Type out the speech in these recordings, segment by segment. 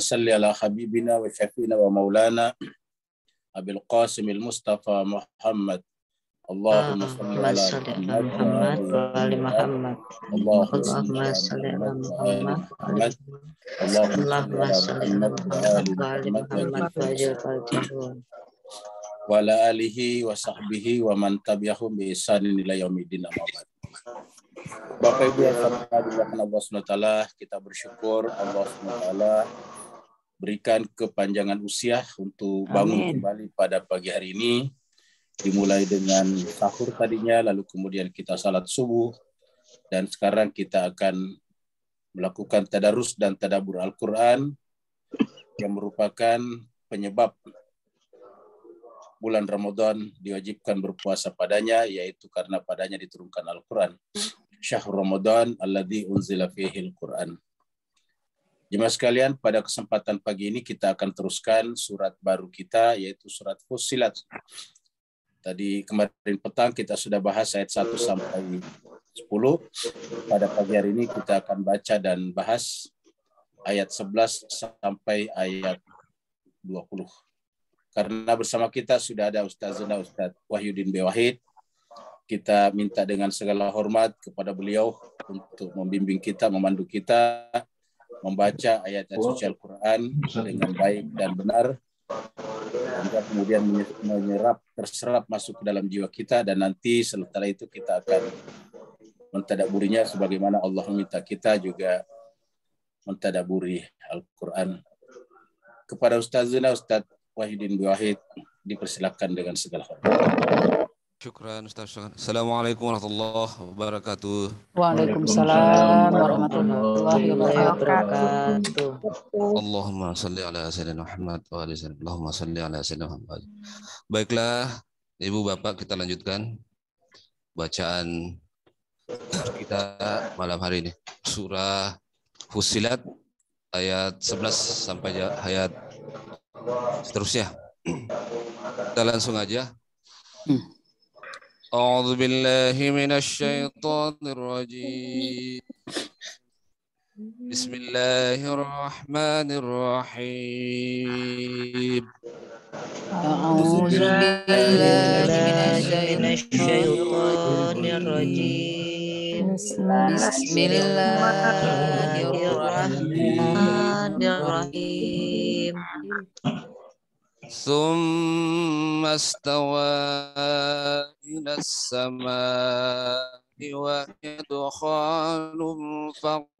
صل على حبيبنا وشفينا ومولانا أبي القاسم المصطفى محمد اللهم صل على محمد وعلى محمد اللهم صل على محمد اللهم صل على محمد وعلى محمد وعلى آله وصحبه ومن تبعهم بإحسان إلى يوم الدين Bapak Ibu yang Allah taala, kita bersyukur Allah Subhanahu Wa Taala berikan kepanjangan usia untuk bangun Amin. kembali pada pagi hari ini. Dimulai dengan sahur tadinya, lalu kemudian kita salat subuh, dan sekarang kita akan melakukan tadarus dan tadabur Al-Quran yang merupakan penyebab bulan Ramadan diwajibkan berpuasa padanya, yaitu karena padanya diturunkan Al-Quran. Syahr Ramadan Al-Ladhi unzila fihi Al-Quran. Jemaah sekalian, pada kesempatan pagi ini kita akan teruskan surat baru kita, yaitu surat Fusilat. Tadi kemarin petang kita sudah bahas ayat 1 sampai 10. Pada pagi hari ini kita akan baca dan bahas ayat 11 sampai ayat 20. Karena bersama kita sudah ada Zena Ustaz Wahyudin B. Wahid. Kita minta dengan segala hormat kepada beliau untuk membimbing kita, memandu kita, membaca ayat-ayat suci Al-Quran dengan baik dan benar hingga kemudian menyerap terserap masuk ke dalam jiwa kita dan nanti setelah itu kita akan mentadaburinya sebagaimana Allah meminta kita juga mentadaburi Al-Quran kepada Ustaz Zina, Ustaz Wahidin Wahid dipersilakan dengan segala hormat. Syukran Ustaz. Assalamualaikum warahmatullahi wabarakatuh. Waalaikumsalam warahmatullahi wabarakatuh warahmatullahi iya, ya iya, wabarakatuh. Allahumma salli ala sayyidina Muhammad wa ala sayyidina Allahumma salli ala sayyidina Muhammad. Baiklah, Ibu Bapak kita lanjutkan bacaan kita malam hari ini. Surah Fusilat ayat 11 sampai ya- ayat seterusnya. Kita langsung aja. أعوذ بالله من الشيطان الرجيم بسم الله الرحمن الرحيم أعوذ بالله من الشيطان الرجيم بسم الله الرحمن الرحيم ثم استوى إلى السماء وهي دخان فقط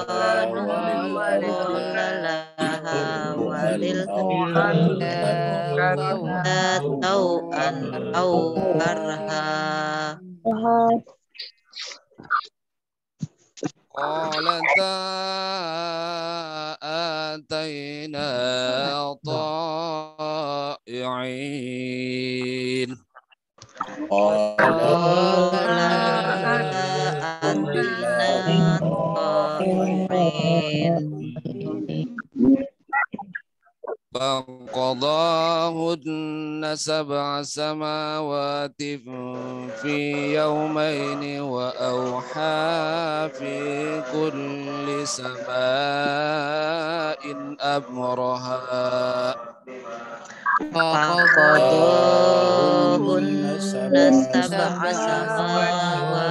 bil atau an au karha قالتا آتينا طائعين قالتا آتينا طائعين فقضاهن سبع سماوات في يومين وأوحى في كل سماء أمرها فقضاهن سبع سماوات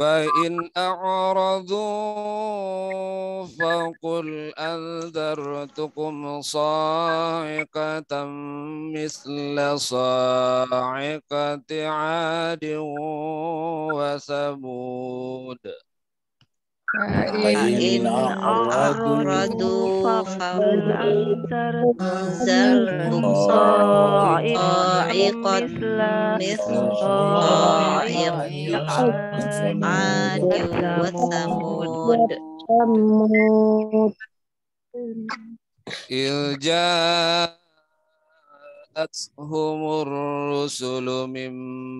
وإن أعرضوا فقل أنذرتكم صاعقة مثل صاعقة عاد وثمود In aguradu fa'ul جاءتهم الرسل من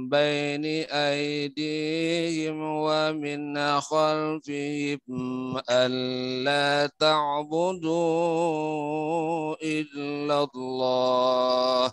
بين أيديهم ومن خلفهم ألا تعبدوا إلا الله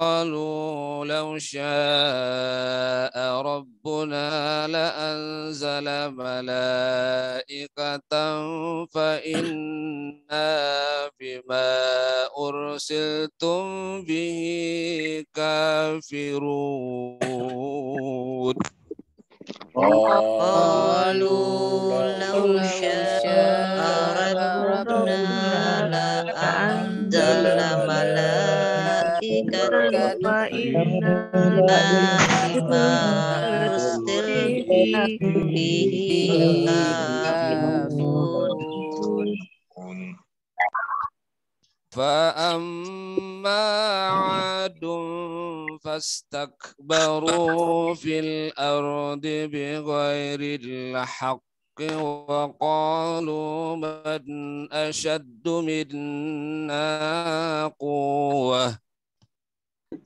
قالوا لو شاء ربنا لأنزل ملائكة فإنا بما أرسلتم به كافرون قالوا لو شاء ربنا لأنزل ملائكة الملائكة مما أرسل به كافرون فأما عاد فاستكبروا في الأرض بغير الحق وقالوا من أشد منا قوة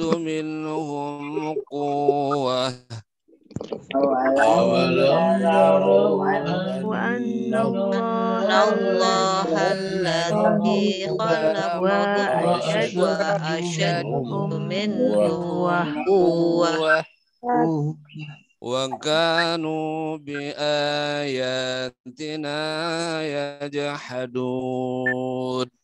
منهم قوة أولم يروا أن الله الذي خلقهم أشد منه قوة وكانوا بآياتنا يجحدون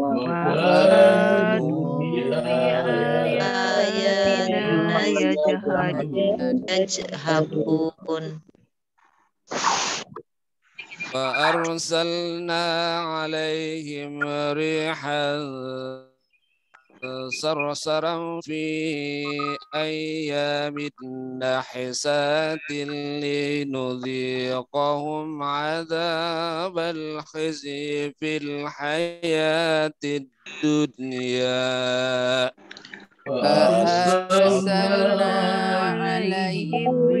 وكانوا وأرسلنا عليهم ريحا صرصرا في أيام النحسات لنذيقهم عذاب الخزي في الحياة الدنيا فأرسلنا عليهم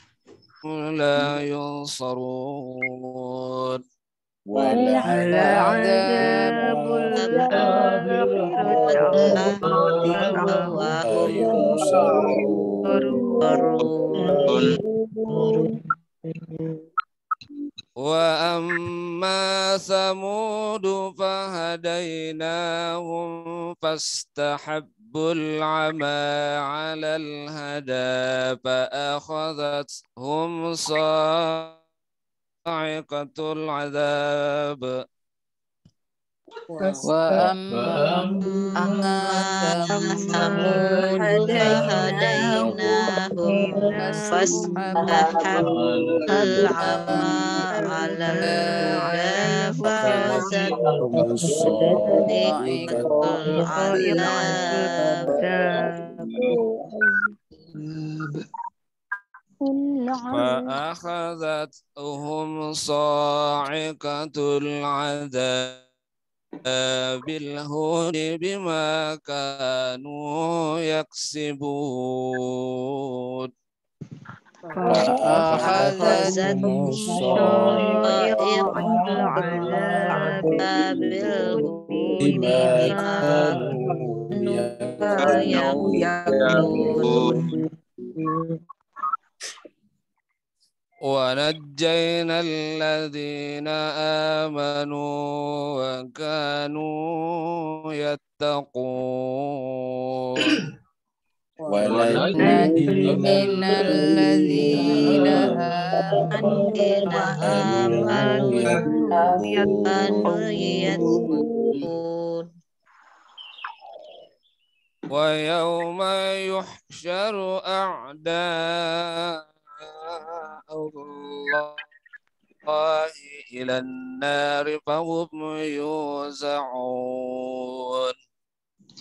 لا ينصرون ولعذاب وأما ثمود فهديناهم فاستحب الحب العمى على الهدى فأخذتهم صاعقة العذاب وأما ثمود فهديناهم فاستحبوا العمى على الهدى فأخذتهم صاعقة العذاب الهون بما كانوا يكسبون فأخذتهم الصائقة على باب الغرور بما كانوا يكفرون ونجينا الذين آمنوا وكانوا يتقون ولكن الذين آمنوا يتقون ويوم يحشر أعداء الله إلى النار فهم يوزعون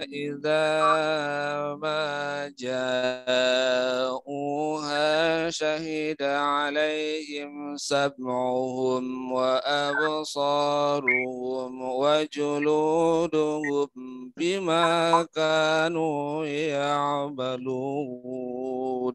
إذا ما جاءوها شهد عليهم سمعهم وأبصارهم وجلودهم بما كانوا يعملون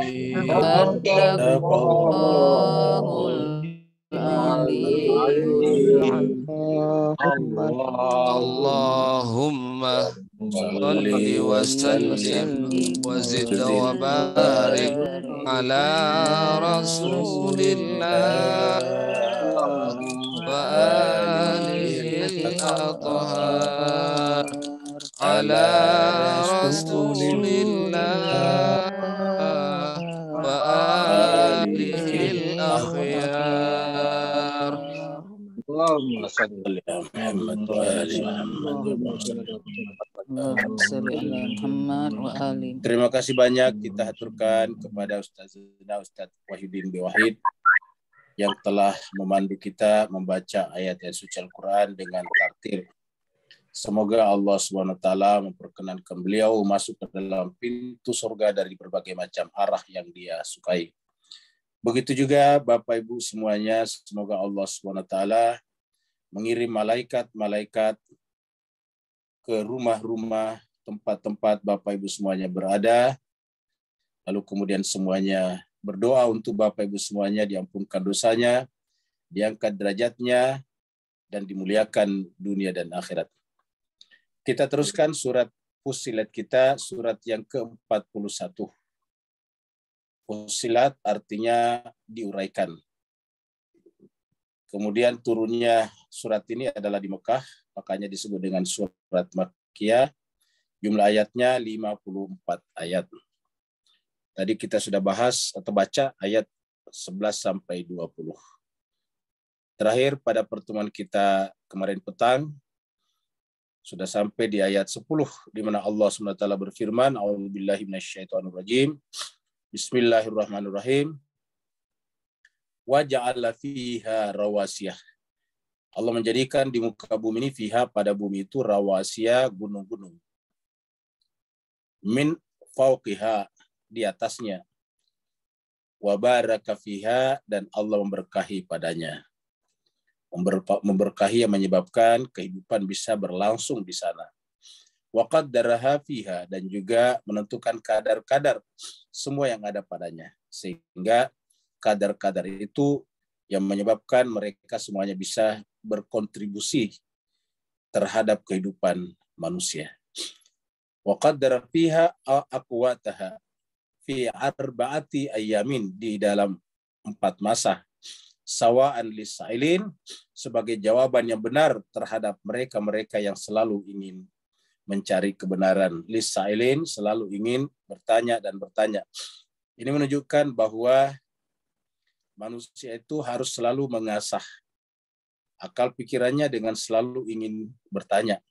صدق الله اللهم صل وسلم وزد وبارك على رسول الله وآله الأطهار على رسول Terima kasih banyak kita haturkan kepada Ustazah Ustaz Wahidin B. Wahid yang telah memandu kita membaca ayat-ayat suci Al-Quran dengan tartil. Semoga Allah SWT memperkenankan beliau masuk ke dalam pintu surga dari berbagai macam arah yang dia sukai. Begitu juga Bapak Ibu semuanya, semoga Allah SWT mengirim malaikat-malaikat ke rumah-rumah tempat-tempat Bapak Ibu semuanya berada. Lalu kemudian semuanya berdoa untuk Bapak Ibu semuanya diampunkan dosanya, diangkat derajatnya, dan dimuliakan dunia dan akhirat. Kita teruskan surat Fusilat kita, surat yang ke-41. Fusilat artinya diuraikan Kemudian turunnya surat ini adalah di Mekah, makanya disebut dengan surat Makkiyah. Jumlah ayatnya 54 ayat. Tadi kita sudah bahas atau baca ayat 11 sampai 20. Terakhir pada pertemuan kita kemarin petang sudah sampai di ayat 10 di mana Allah Subhanahu wa taala berfirman, "A'udzubillahi minasyaitonirrajim. Bismillahirrahmanirrahim." Wajah Allah fiha rawasiyah. Allah menjadikan di muka bumi ini fiha pada bumi itu rawasiyah gunung-gunung. Min fauqiha di atasnya. Wa baraka fiha dan Allah memberkahi padanya. Memberkahi yang menyebabkan kehidupan bisa berlangsung di sana. Wakat darah fiha dan juga menentukan kadar-kadar semua yang ada padanya. Sehingga kadar-kadar itu yang menyebabkan mereka semuanya bisa berkontribusi terhadap kehidupan manusia. Wa qaddara fiha aqwataha fi arba'ati ayamin di dalam empat masa sawaan lisailin sebagai jawaban yang benar terhadap mereka-mereka yang selalu ingin mencari kebenaran. Lisailin selalu ingin bertanya dan bertanya. Ini menunjukkan bahwa manusia itu harus selalu mengasah akal pikirannya dengan selalu ingin bertanya.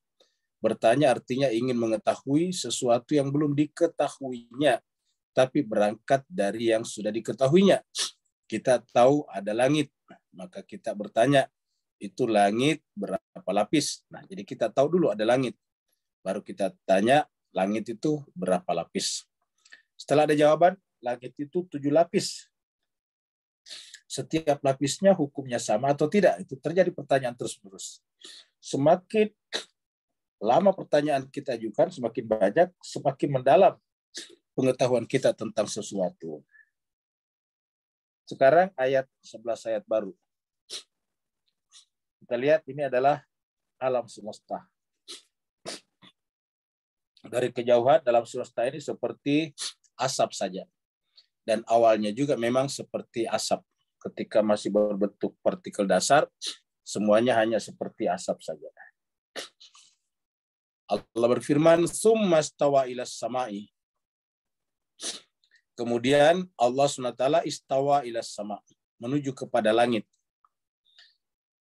Bertanya artinya ingin mengetahui sesuatu yang belum diketahuinya, tapi berangkat dari yang sudah diketahuinya. Kita tahu ada langit, maka kita bertanya, itu langit berapa lapis? Nah, jadi kita tahu dulu ada langit. Baru kita tanya, langit itu berapa lapis? Setelah ada jawaban, langit itu tujuh lapis setiap lapisnya hukumnya sama atau tidak? Itu terjadi pertanyaan terus-menerus. Semakin lama pertanyaan kita ajukan, semakin banyak, semakin mendalam pengetahuan kita tentang sesuatu. Sekarang ayat 11 ayat baru. Kita lihat ini adalah alam semesta. Dari kejauhan dalam semesta ini seperti asap saja. Dan awalnya juga memang seperti asap ketika masih berbentuk partikel dasar, semuanya hanya seperti asap saja. Allah berfirman, "Summastawa ilas samai." Kemudian Allah SWT istawa ilas samai, menuju kepada langit.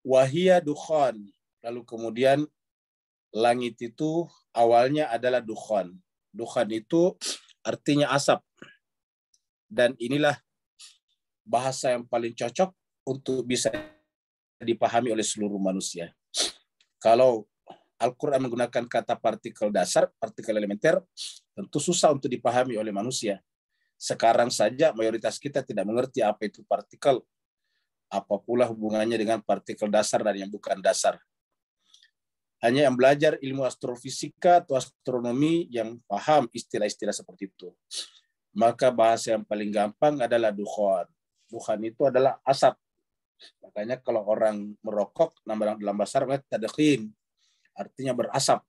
Wahia dukhan. Lalu kemudian langit itu awalnya adalah dukhan. Dukhan itu artinya asap. Dan inilah bahasa yang paling cocok untuk bisa dipahami oleh seluruh manusia. Kalau Al-Quran menggunakan kata partikel dasar, partikel elementer, tentu susah untuk dipahami oleh manusia. Sekarang saja mayoritas kita tidak mengerti apa itu partikel, apa pula hubungannya dengan partikel dasar dan yang bukan dasar. Hanya yang belajar ilmu astrofisika atau astronomi yang paham istilah-istilah seperti itu. Maka bahasa yang paling gampang adalah dukhon bukan itu adalah asap. Makanya kalau orang merokok nama dalam bahasa Arab eh, tadakhin, artinya berasap.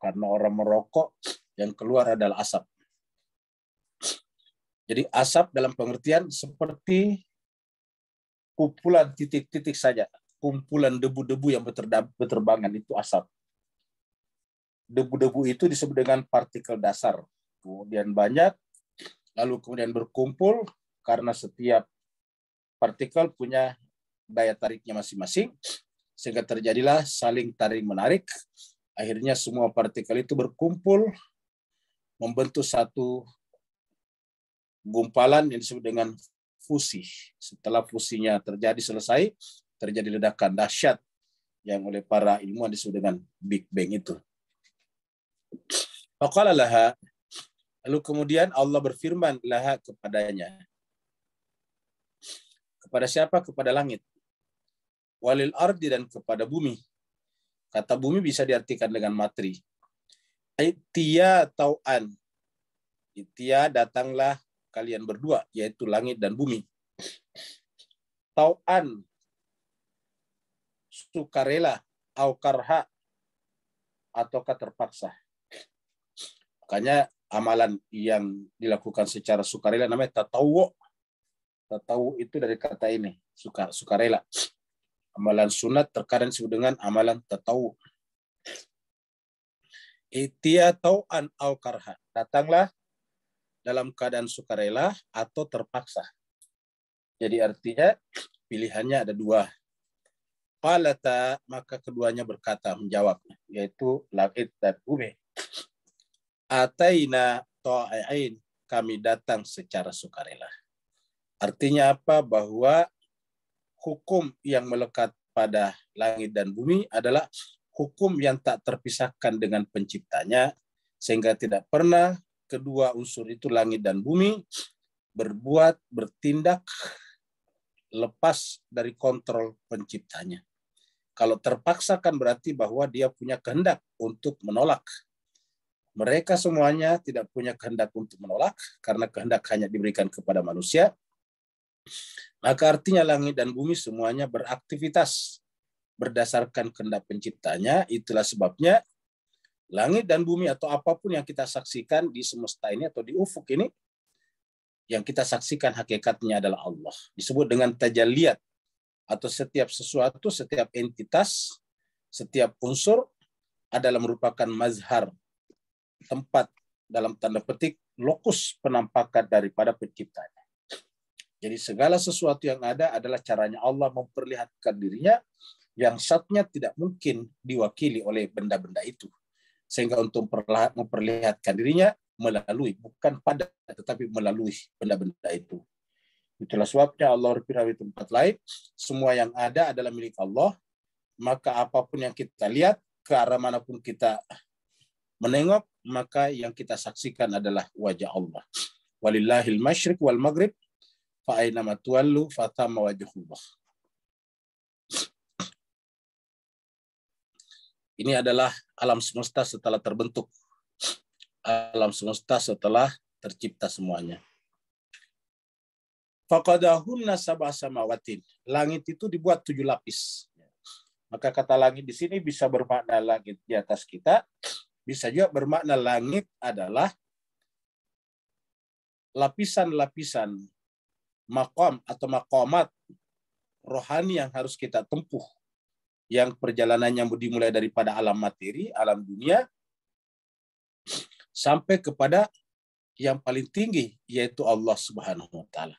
Karena orang merokok yang keluar adalah asap. Jadi asap dalam pengertian seperti kumpulan titik-titik saja, kumpulan debu-debu yang berterbangan itu asap. Debu-debu itu disebut dengan partikel dasar. Kemudian banyak, lalu kemudian berkumpul karena setiap partikel punya daya tariknya masing-masing, sehingga terjadilah saling tarik-menarik. Akhirnya semua partikel itu berkumpul, membentuk satu gumpalan yang disebut dengan fusi. Setelah fusinya terjadi selesai, terjadi ledakan dahsyat yang oleh para ilmuwan disebut dengan Big Bang itu. kala laha, lalu kemudian Allah berfirman laha kepadanya. Kepada siapa? Kepada langit. Walil ardi dan kepada bumi. Kata bumi bisa diartikan dengan materi. Itia tau'an. Itia datanglah kalian berdua, yaitu langit dan bumi. Tau'an. Sukarela. au Aukarha. Ataukah terpaksa. Makanya amalan yang dilakukan secara sukarela namanya tatawo kita tahu itu dari kata ini, suka sukarela. Amalan sunat terkadang disebut dengan amalan tahu Itia an au karha. Datanglah dalam keadaan sukarela atau terpaksa. Jadi artinya pilihannya ada dua. Palata maka keduanya berkata menjawab yaitu lakit dan ube. Ataina ta'ain kami datang secara sukarela. Artinya apa? Bahwa hukum yang melekat pada langit dan bumi adalah hukum yang tak terpisahkan dengan penciptanya, sehingga tidak pernah kedua unsur itu langit dan bumi berbuat, bertindak lepas dari kontrol penciptanya. Kalau terpaksa kan berarti bahwa dia punya kehendak untuk menolak. Mereka semuanya tidak punya kehendak untuk menolak karena kehendak hanya diberikan kepada manusia maka artinya langit dan bumi semuanya beraktivitas berdasarkan kehendak penciptanya. Itulah sebabnya langit dan bumi atau apapun yang kita saksikan di semesta ini atau di ufuk ini yang kita saksikan hakikatnya adalah Allah. Disebut dengan tajaliat atau setiap sesuatu, setiap entitas, setiap unsur adalah merupakan mazhar tempat dalam tanda petik lokus penampakan daripada penciptanya. Jadi segala sesuatu yang ada adalah caranya Allah memperlihatkan dirinya yang satunya tidak mungkin diwakili oleh benda-benda itu. Sehingga untuk memperlihatkan dirinya melalui, bukan pada tetapi melalui benda-benda itu. Itulah sebabnya Allah berfirman di tempat lain, semua yang ada adalah milik Allah, maka apapun yang kita lihat, ke arah manapun kita menengok, maka yang kita saksikan adalah wajah Allah. Walillahil masyrik wal maghrib, فأينما تولوا Ini adalah alam semesta setelah terbentuk. Alam semesta setelah tercipta semuanya. Fakadahunna sab'a samawatin. Langit itu dibuat tujuh lapis. Maka kata langit di sini bisa bermakna langit di atas kita, bisa juga bermakna langit adalah lapisan-lapisan makom atau makomat rohani yang harus kita tempuh. Yang perjalanannya dimulai daripada alam materi, alam dunia, sampai kepada yang paling tinggi, yaitu Allah Subhanahu wa Ta'ala.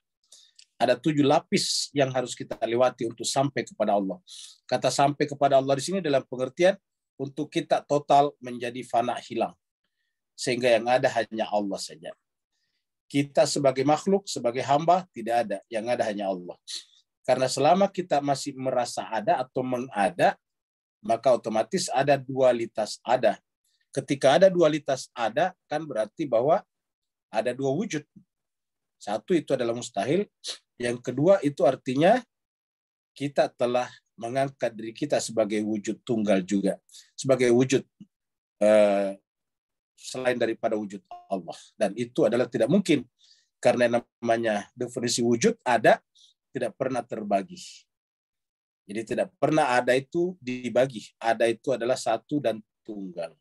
Ada tujuh lapis yang harus kita lewati untuk sampai kepada Allah. Kata sampai kepada Allah di sini dalam pengertian untuk kita total menjadi fana hilang. Sehingga yang ada hanya Allah saja. Kita sebagai makhluk, sebagai hamba tidak ada. Yang ada hanya Allah. Karena selama kita masih merasa ada atau mengada, maka otomatis ada dualitas ada. Ketika ada dualitas ada, kan berarti bahwa ada dua wujud. Satu itu adalah mustahil, yang kedua itu artinya kita telah mengangkat diri kita sebagai wujud tunggal juga, sebagai wujud eh, selain daripada wujud Allah dan itu adalah tidak mungkin karena namanya definisi wujud ada tidak pernah terbagi. Jadi tidak pernah ada itu dibagi. Ada itu adalah satu dan tunggal.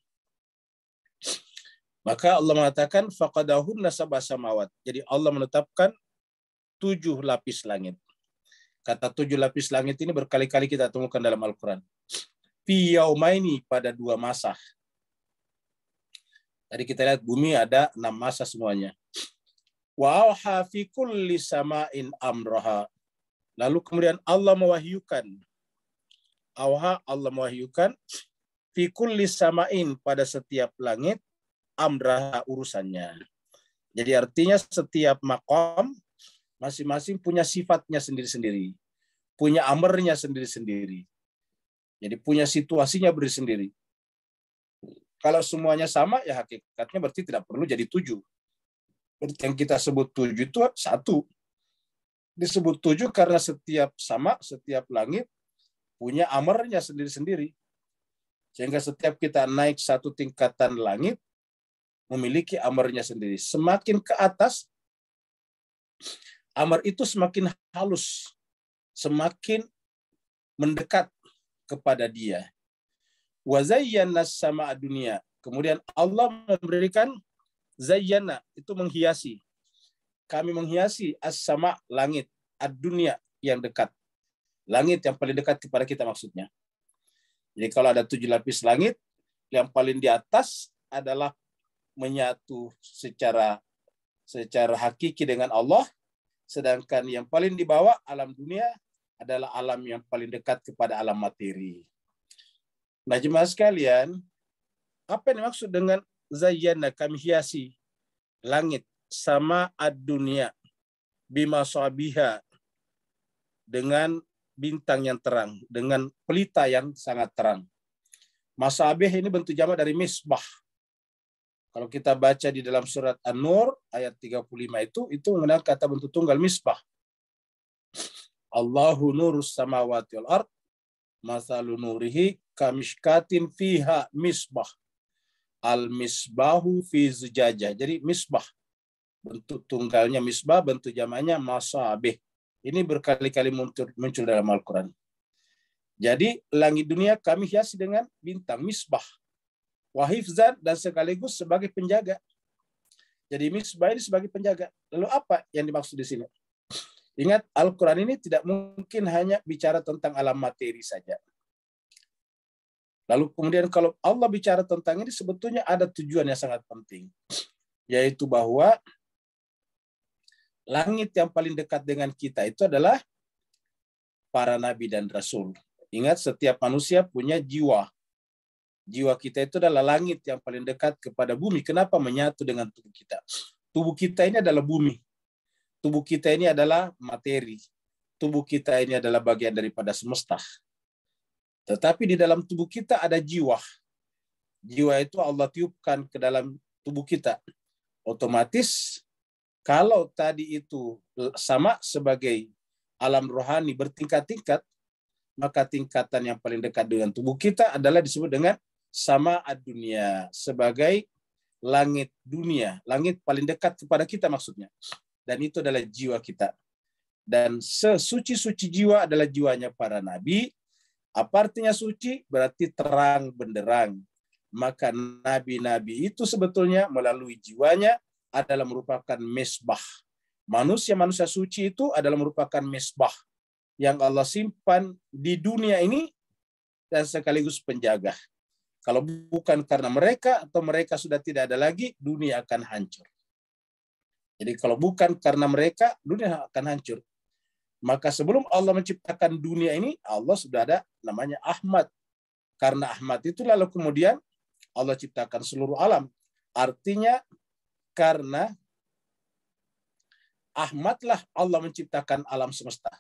Maka Allah mengatakan faqadahunna sab'a samawat. Jadi Allah menetapkan tujuh lapis langit. Kata tujuh lapis langit ini berkali-kali kita temukan dalam Al-Quran. Piyaumaini pada dua masa. Tadi kita lihat bumi ada enam masa semuanya. Wa kulli sama'in amroha. Lalu kemudian Allah mewahyukan. Awha Allah mewahyukan fi kulli sama'in pada setiap langit amraha urusannya. Jadi artinya setiap makom masing-masing punya sifatnya sendiri-sendiri. Punya amernya sendiri-sendiri. Jadi punya situasinya berdiri sendiri. Kalau semuanya sama, ya hakikatnya berarti tidak perlu jadi tujuh. Berarti yang kita sebut tujuh itu satu. Disebut tujuh karena setiap sama, setiap langit punya amarnya sendiri-sendiri. Sehingga setiap kita naik satu tingkatan langit, memiliki amarnya sendiri. Semakin ke atas, amar itu semakin halus, semakin mendekat kepada dia. Wazayyana sama dunia. Kemudian Allah memberikan zayyana itu menghiasi. Kami menghiasi as-sama langit, ad-dunia yang dekat. Langit yang paling dekat kepada kita maksudnya. Jadi kalau ada tujuh lapis langit, yang paling di atas adalah menyatu secara secara hakiki dengan Allah, sedangkan yang paling di bawah alam dunia adalah alam yang paling dekat kepada alam materi. Nah jemaah sekalian, apa yang dimaksud dengan zayyana kami hiasi langit sama ad-dunia bima sabiha dengan bintang yang terang, dengan pelita yang sangat terang. Masabih ini bentuk jamak dari misbah. Kalau kita baca di dalam surat An-Nur ayat 35 itu itu menggunakan kata bentuk tunggal misbah. Allahu nurus samawati wal ard masalu nurihi kamishkatin fiha misbah. Al-misbahu fi zujajah. Jadi misbah. Bentuk tunggalnya misbah, bentuk jamannya masabih. Ini berkali-kali muncul, muncul dalam Al-Quran. Jadi langit dunia kami hiasi dengan bintang misbah. Wahifzan dan sekaligus sebagai penjaga. Jadi misbah ini sebagai penjaga. Lalu apa yang dimaksud di sini? Ingat, Al-Quran ini tidak mungkin hanya bicara tentang alam materi saja. Lalu kemudian kalau Allah bicara tentang ini sebetulnya ada tujuan yang sangat penting yaitu bahwa langit yang paling dekat dengan kita itu adalah para nabi dan rasul. Ingat setiap manusia punya jiwa. Jiwa kita itu adalah langit yang paling dekat kepada bumi. Kenapa menyatu dengan tubuh kita? Tubuh kita ini adalah bumi. Tubuh kita ini adalah materi. Tubuh kita ini adalah bagian daripada semesta. Tetapi di dalam tubuh kita ada jiwa. Jiwa itu Allah tiupkan ke dalam tubuh kita. Otomatis kalau tadi itu sama sebagai alam rohani bertingkat-tingkat, maka tingkatan yang paling dekat dengan tubuh kita adalah disebut dengan sama dunia sebagai langit dunia, langit paling dekat kepada kita maksudnya. Dan itu adalah jiwa kita. Dan sesuci-suci jiwa adalah jiwanya para nabi, apa artinya suci? Berarti terang benderang. Maka nabi-nabi itu sebetulnya melalui jiwanya adalah merupakan mesbah. Manusia-manusia suci itu adalah merupakan mesbah yang Allah simpan di dunia ini dan sekaligus penjaga. Kalau bukan karena mereka atau mereka sudah tidak ada lagi, dunia akan hancur. Jadi kalau bukan karena mereka, dunia akan hancur. Maka sebelum Allah menciptakan dunia ini, Allah sudah ada namanya Ahmad. Karena Ahmad itu lalu kemudian Allah ciptakan seluruh alam. Artinya karena Ahmadlah Allah menciptakan alam semesta.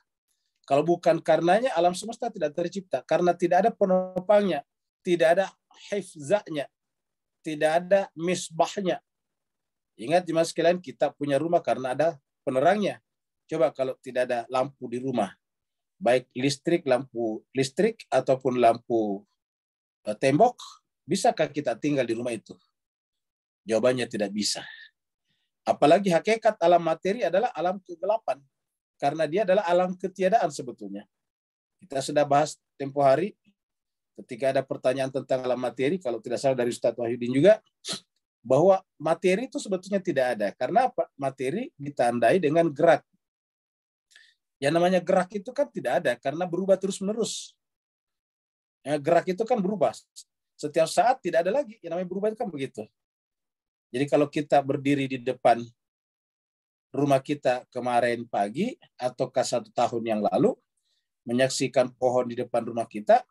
Kalau bukan karenanya alam semesta tidak tercipta karena tidak ada penopangnya, tidak ada hifzahnya, tidak ada misbahnya. Ingat jemaah sekalian kita punya rumah karena ada penerangnya. Coba kalau tidak ada lampu di rumah, baik listrik, lampu listrik ataupun lampu eh, tembok, bisakah kita tinggal di rumah itu? Jawabannya tidak bisa. Apalagi hakikat alam materi adalah alam kegelapan. Karena dia adalah alam ketiadaan sebetulnya. Kita sudah bahas tempo hari ketika ada pertanyaan tentang alam materi, kalau tidak salah dari Ustadz Wahyudin juga, bahwa materi itu sebetulnya tidak ada. Karena apa? Materi ditandai dengan gerak. Yang namanya gerak itu kan tidak ada karena berubah terus-menerus. Ya, gerak itu kan berubah. Setiap saat tidak ada lagi. Yang namanya berubah itu kan begitu. Jadi kalau kita berdiri di depan rumah kita kemarin pagi ataukah satu tahun yang lalu, menyaksikan pohon di depan rumah kita,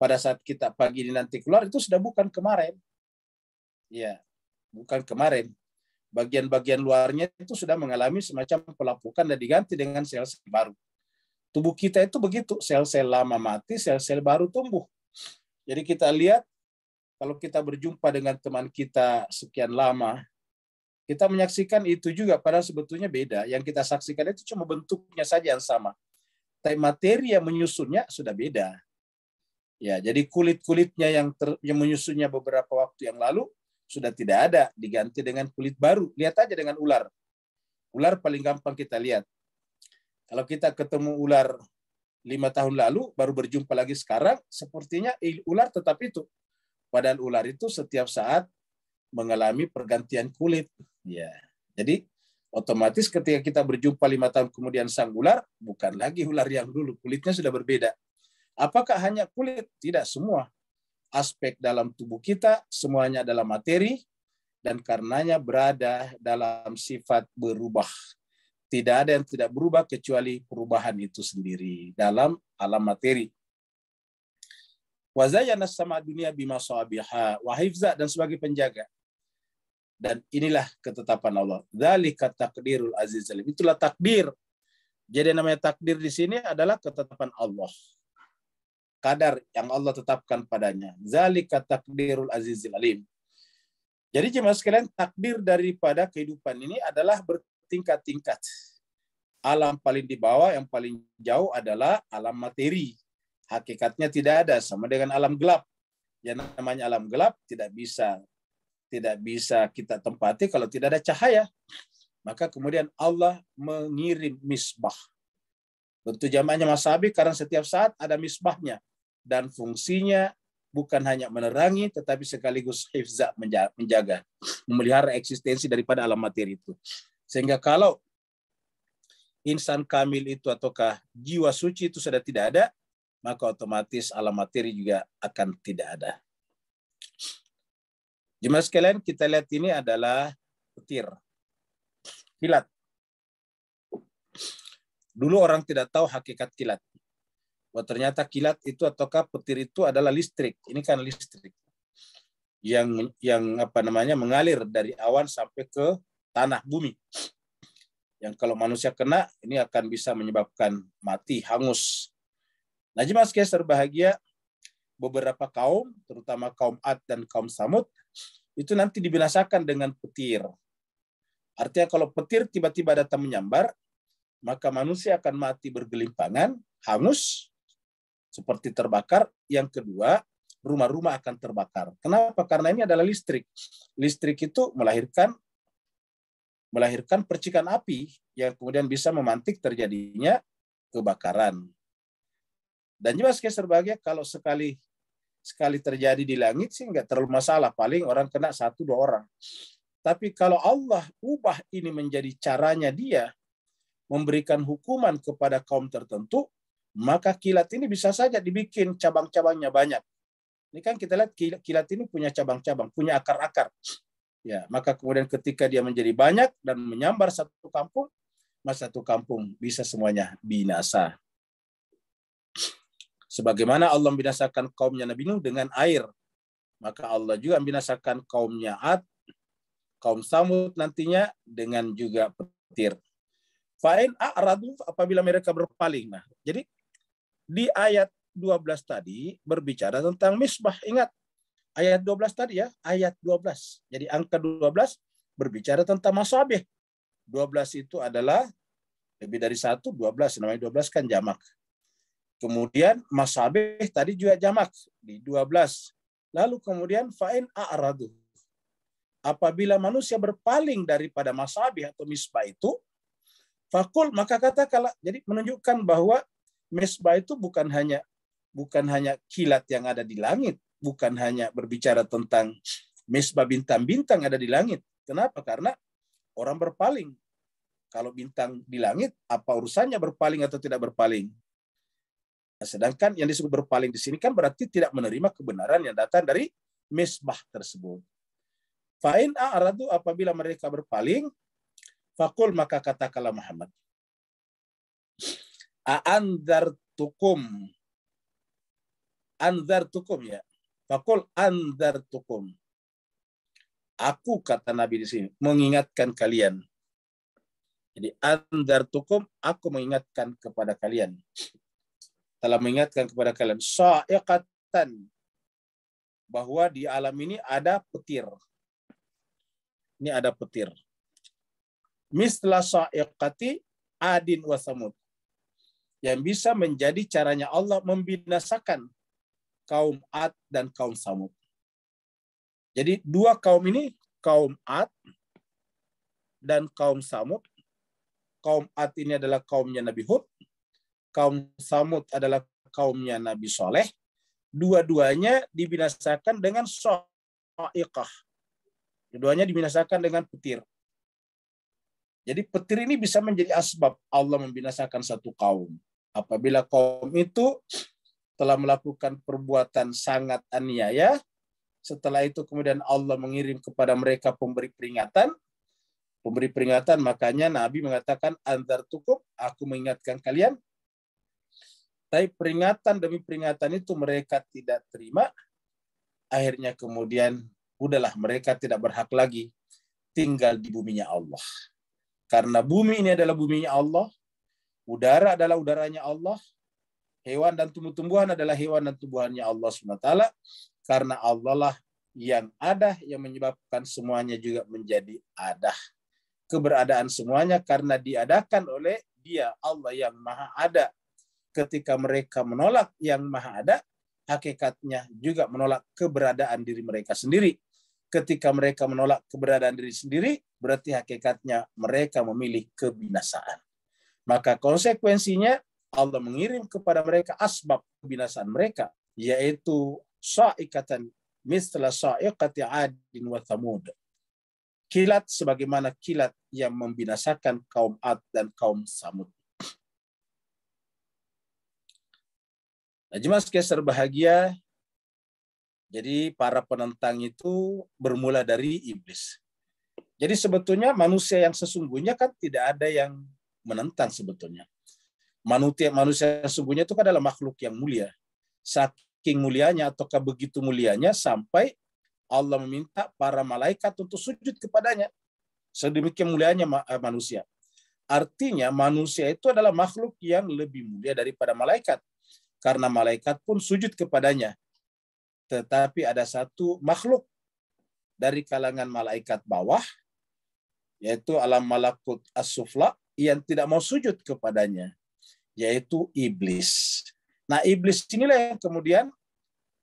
pada saat kita pagi ini nanti keluar itu sudah bukan kemarin. Ya, bukan kemarin bagian-bagian luarnya itu sudah mengalami semacam pelapukan dan diganti dengan sel-sel baru. Tubuh kita itu begitu, sel-sel lama mati, sel-sel baru tumbuh. Jadi kita lihat kalau kita berjumpa dengan teman kita sekian lama, kita menyaksikan itu juga padahal sebetulnya beda. Yang kita saksikan itu cuma bentuknya saja yang sama. Tapi materi yang menyusunnya sudah beda. Ya, jadi kulit-kulitnya yang, yang menyusunnya beberapa waktu yang lalu sudah tidak ada, diganti dengan kulit baru. Lihat aja dengan ular. Ular paling gampang kita lihat. Kalau kita ketemu ular lima tahun lalu, baru berjumpa lagi sekarang, sepertinya ular tetap itu. Padahal ular itu setiap saat mengalami pergantian kulit. Ya, jadi otomatis ketika kita berjumpa lima tahun kemudian sang ular, bukan lagi ular yang dulu, kulitnya sudah berbeda. Apakah hanya kulit? Tidak semua aspek dalam tubuh kita, semuanya adalah materi, dan karenanya berada dalam sifat berubah. Tidak ada yang tidak berubah kecuali perubahan itu sendiri dalam alam materi. Wazayana sama dunia bima sawabiha wa dan sebagai penjaga. Dan inilah ketetapan Allah. Dzalika takdirul azizalim. Itulah takdir. Jadi namanya takdir di sini adalah ketetapan Allah kadar yang Allah tetapkan padanya. Zalika takdirul azizil alim. Jadi jemaah sekalian, takdir daripada kehidupan ini adalah bertingkat-tingkat. Alam paling di bawah yang paling jauh adalah alam materi. Hakikatnya tidak ada sama dengan alam gelap. Yang namanya alam gelap tidak bisa tidak bisa kita tempati kalau tidak ada cahaya. Maka kemudian Allah mengirim misbah. Tentu zamannya Mas Abi karena setiap saat ada misbahnya dan fungsinya bukan hanya menerangi tetapi sekaligus hifza menjaga memelihara eksistensi daripada alam materi itu sehingga kalau insan kamil itu ataukah jiwa suci itu sudah tidak ada maka otomatis alam materi juga akan tidak ada jemaah sekalian kita lihat ini adalah petir kilat dulu orang tidak tahu hakikat kilat bahwa ternyata kilat itu ataukah petir itu adalah listrik. Ini kan listrik yang yang apa namanya mengalir dari awan sampai ke tanah bumi. Yang kalau manusia kena ini akan bisa menyebabkan mati hangus. Najib Askes terbahagia beberapa kaum, terutama kaum Ad dan kaum Samud itu nanti dibinasakan dengan petir. Artinya kalau petir tiba-tiba datang menyambar, maka manusia akan mati bergelimpangan, hangus, seperti terbakar. Yang kedua, rumah-rumah akan terbakar. Kenapa? Karena ini adalah listrik. Listrik itu melahirkan melahirkan percikan api yang kemudian bisa memantik terjadinya kebakaran. Dan juga sebagai kalau sekali sekali terjadi di langit sih nggak terlalu masalah, paling orang kena satu dua orang. Tapi kalau Allah ubah ini menjadi caranya dia memberikan hukuman kepada kaum tertentu, maka kilat ini bisa saja dibikin cabang-cabangnya banyak. Ini kan kita lihat kilat ini punya cabang-cabang, punya akar-akar. Ya, maka kemudian ketika dia menjadi banyak dan menyambar satu kampung, maka satu kampung bisa semuanya binasa. Sebagaimana Allah membinasakan kaumnya Nabi Nuh dengan air, maka Allah juga membinasakan kaumnya Ad, kaum Samud nantinya dengan juga petir. Fa'in a'radu apabila mereka berpaling. Nah, jadi di ayat 12 tadi berbicara tentang misbah. Ingat, ayat 12 tadi ya, ayat 12. Jadi angka 12 berbicara tentang masabih. 12 itu adalah lebih dari satu, 12. Namanya 12 kan jamak. Kemudian masabih tadi juga jamak di 12. Lalu kemudian fa'in a'radu. Apabila manusia berpaling daripada masabih atau misbah itu, fakul maka katakanlah. Jadi menunjukkan bahwa mesbah itu bukan hanya bukan hanya kilat yang ada di langit, bukan hanya berbicara tentang mesbah bintang-bintang ada di langit. Kenapa? Karena orang berpaling. Kalau bintang di langit, apa urusannya berpaling atau tidak berpaling? Nah, sedangkan yang disebut berpaling di sini kan berarti tidak menerima kebenaran yang datang dari mesbah tersebut. Fa'in a'radu apabila mereka berpaling, fakul maka katakanlah Muhammad. Anzartukum. Anzartukum ya. Fakul anzartukum. Aku kata Nabi di sini mengingatkan kalian. Jadi anzartukum aku mengingatkan kepada kalian. Telah mengingatkan kepada kalian sa'iqatan bahwa di alam ini ada petir. Ini ada petir. Misla sa'iqati adin wa samud yang bisa menjadi caranya Allah membinasakan kaum Ad dan kaum Samud. Jadi dua kaum ini, kaum Ad dan kaum Samud. Kaum Ad ini adalah kaumnya Nabi Hud, kaum Samud adalah kaumnya Nabi Soleh. Dua-duanya dibinasakan dengan so'iqah. Keduanya dibinasakan dengan petir. Jadi petir ini bisa menjadi asbab Allah membinasakan satu kaum. Apabila kaum itu telah melakukan perbuatan sangat aniaya, setelah itu kemudian Allah mengirim kepada mereka pemberi peringatan, pemberi peringatan makanya Nabi mengatakan antar cukup, aku mengingatkan kalian. Tapi peringatan demi peringatan itu mereka tidak terima, akhirnya kemudian udahlah mereka tidak berhak lagi tinggal di buminya Allah. Karena bumi ini adalah buminya Allah, Udara adalah udaranya Allah. Hewan dan tumbuh-tumbuhan adalah hewan dan tumbuhannya Allah SWT. Karena Allah lah yang ada yang menyebabkan semuanya juga menjadi ada. Keberadaan semuanya karena diadakan oleh dia Allah yang maha ada. Ketika mereka menolak yang maha ada, hakikatnya juga menolak keberadaan diri mereka sendiri. Ketika mereka menolak keberadaan diri sendiri, berarti hakikatnya mereka memilih kebinasaan. Maka konsekuensinya Allah mengirim kepada mereka asbab kebinasaan mereka, yaitu sa'ikatan mithla sa'iqati adin wa thamud. Kilat sebagaimana kilat yang membinasakan kaum Ad dan kaum Samud. Nah, jemaah sekalian berbahagia, jadi para penentang itu bermula dari iblis. Jadi sebetulnya manusia yang sesungguhnya kan tidak ada yang menentang sebetulnya. Manusia manusia sesungguhnya itu kan adalah makhluk yang mulia. Saking mulianya ataukah begitu mulianya sampai Allah meminta para malaikat untuk sujud kepadanya. Sedemikian mulianya eh, manusia. Artinya manusia itu adalah makhluk yang lebih mulia daripada malaikat. Karena malaikat pun sujud kepadanya. Tetapi ada satu makhluk dari kalangan malaikat bawah yaitu alam malakut as-sufla yang tidak mau sujud kepadanya, yaitu iblis. Nah, iblis inilah yang kemudian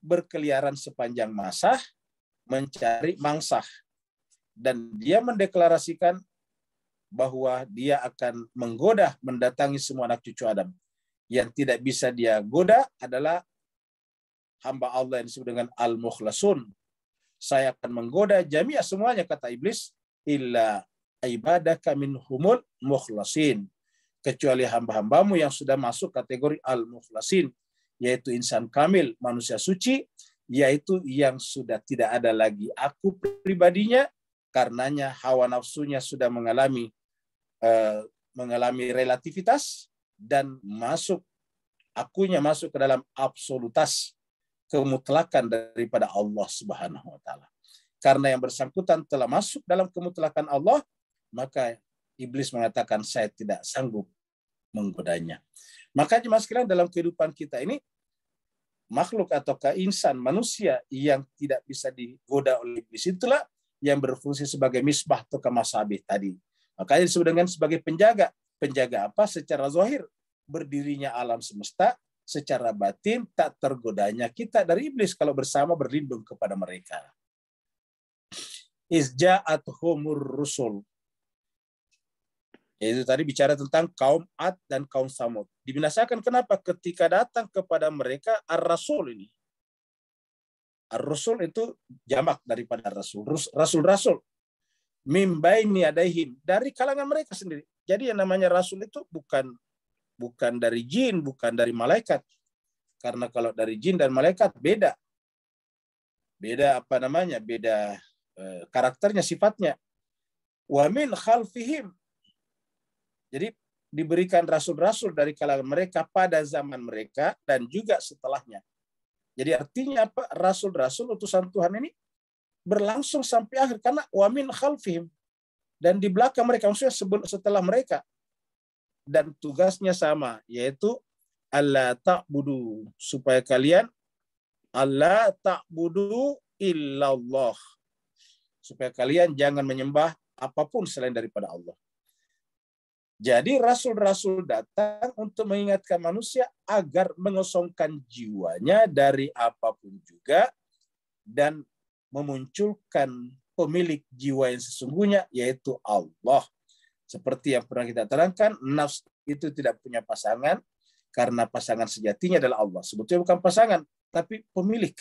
berkeliaran sepanjang masa mencari mangsa dan dia mendeklarasikan bahwa dia akan menggoda mendatangi semua anak cucu Adam. Yang tidak bisa dia goda adalah hamba Allah yang disebut dengan al-mukhlasun. Saya akan menggoda jamiyah semuanya kata iblis illa ibadaka min humun mukhlasin. Kecuali hamba-hambamu yang sudah masuk kategori al-mukhlasin, yaitu insan kamil, manusia suci, yaitu yang sudah tidak ada lagi aku pribadinya, karenanya hawa nafsunya sudah mengalami eh, mengalami relativitas dan masuk akunya masuk ke dalam absolutas kemutlakan daripada Allah Subhanahu wa taala. Karena yang bersangkutan telah masuk dalam kemutlakan Allah, maka iblis mengatakan saya tidak sanggup menggodanya. Maka jemaah sekalian dalam kehidupan kita ini makhluk atau insan manusia yang tidak bisa digoda oleh iblis itulah yang berfungsi sebagai misbah atau kemasabih tadi. Makanya disebut dengan sebagai penjaga. Penjaga apa? Secara zohir berdirinya alam semesta, secara batin tak tergodanya kita dari iblis kalau bersama berlindung kepada mereka. Izja'at humur rusul yaitu tadi bicara tentang kaum Ad dan kaum Samud. Dibinasakan kenapa? Ketika datang kepada mereka Ar-Rasul ini. Ar-Rasul itu jamak daripada Rasul. Rasul-Rasul. ada adaihim. Dari kalangan mereka sendiri. Jadi yang namanya Rasul itu bukan bukan dari jin, bukan dari malaikat. Karena kalau dari jin dan malaikat beda. Beda apa namanya? Beda eh, karakternya, sifatnya. Wa min khalfihim jadi diberikan rasul-rasul dari kalangan mereka pada zaman mereka dan juga setelahnya. Jadi artinya apa? Rasul-rasul utusan Tuhan ini berlangsung sampai akhir karena wamin khalfihim dan di belakang mereka maksudnya setelah mereka dan tugasnya sama yaitu Allah tak budu supaya kalian Allah tak budu illallah supaya kalian jangan menyembah apapun selain daripada Allah. Jadi rasul-rasul datang untuk mengingatkan manusia agar mengosongkan jiwanya dari apapun juga dan memunculkan pemilik jiwa yang sesungguhnya yaitu Allah. Seperti yang pernah kita terangkan, nafs itu tidak punya pasangan karena pasangan sejatinya adalah Allah. Sebetulnya bukan pasangan, tapi pemilik.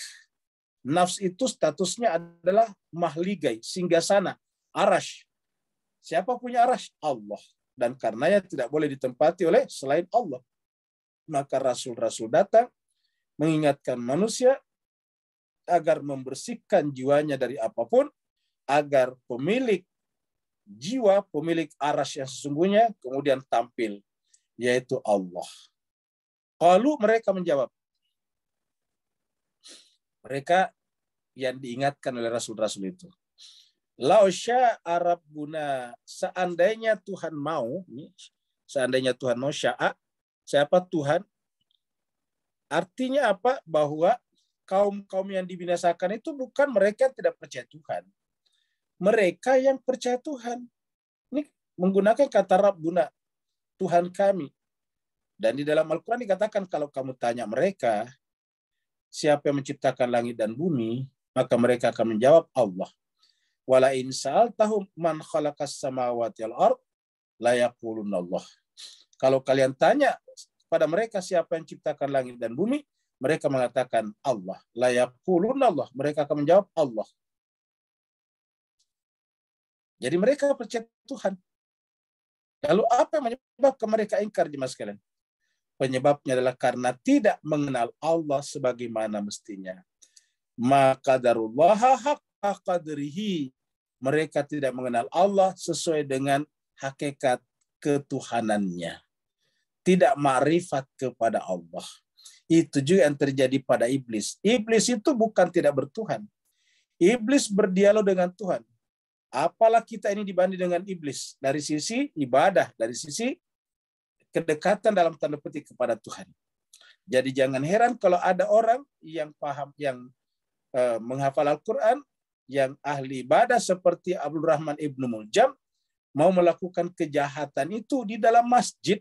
Nafs itu statusnya adalah mahligai, singgah sana, arash. Siapa punya arash? Allah dan karenanya tidak boleh ditempati oleh selain Allah. Maka rasul-rasul datang mengingatkan manusia agar membersihkan jiwanya dari apapun, agar pemilik jiwa, pemilik aras yang sesungguhnya kemudian tampil, yaitu Allah. Kalau mereka menjawab, mereka yang diingatkan oleh rasul-rasul itu. Laosha Arab guna seandainya Tuhan mau, seandainya Tuhan mau sya'a, siapa Tuhan? Artinya apa? Bahwa kaum-kaum yang dibinasakan itu bukan mereka yang tidak percaya Tuhan. Mereka yang percaya Tuhan. Ini menggunakan kata Rabbuna, Tuhan kami. Dan di dalam Al-Quran dikatakan kalau kamu tanya mereka, siapa yang menciptakan langit dan bumi, maka mereka akan menjawab Allah. Wala insal tahum man khalaqas samawati al ard Allah. Kalau kalian tanya pada mereka siapa yang ciptakan langit dan bumi, mereka mengatakan Allah. Layakulun Allah. Mereka akan menjawab Allah. Jadi mereka percaya Tuhan. Lalu apa yang menyebabkan mereka ingkar di sekalian? Penyebabnya adalah karena tidak mengenal Allah sebagaimana mestinya. Maka darullah haqqa qadrihi mereka tidak mengenal Allah sesuai dengan hakikat ketuhanannya. Tidak marifat kepada Allah. Itu juga yang terjadi pada iblis. Iblis itu bukan tidak bertuhan. Iblis berdialog dengan Tuhan. Apalah kita ini dibanding dengan iblis dari sisi ibadah, dari sisi kedekatan dalam tanda petik kepada Tuhan. Jadi jangan heran kalau ada orang yang paham yang eh, menghafal Al-Qur'an yang ahli ibadah seperti Abdul Rahman Ibnu Muljam mau melakukan kejahatan itu di dalam masjid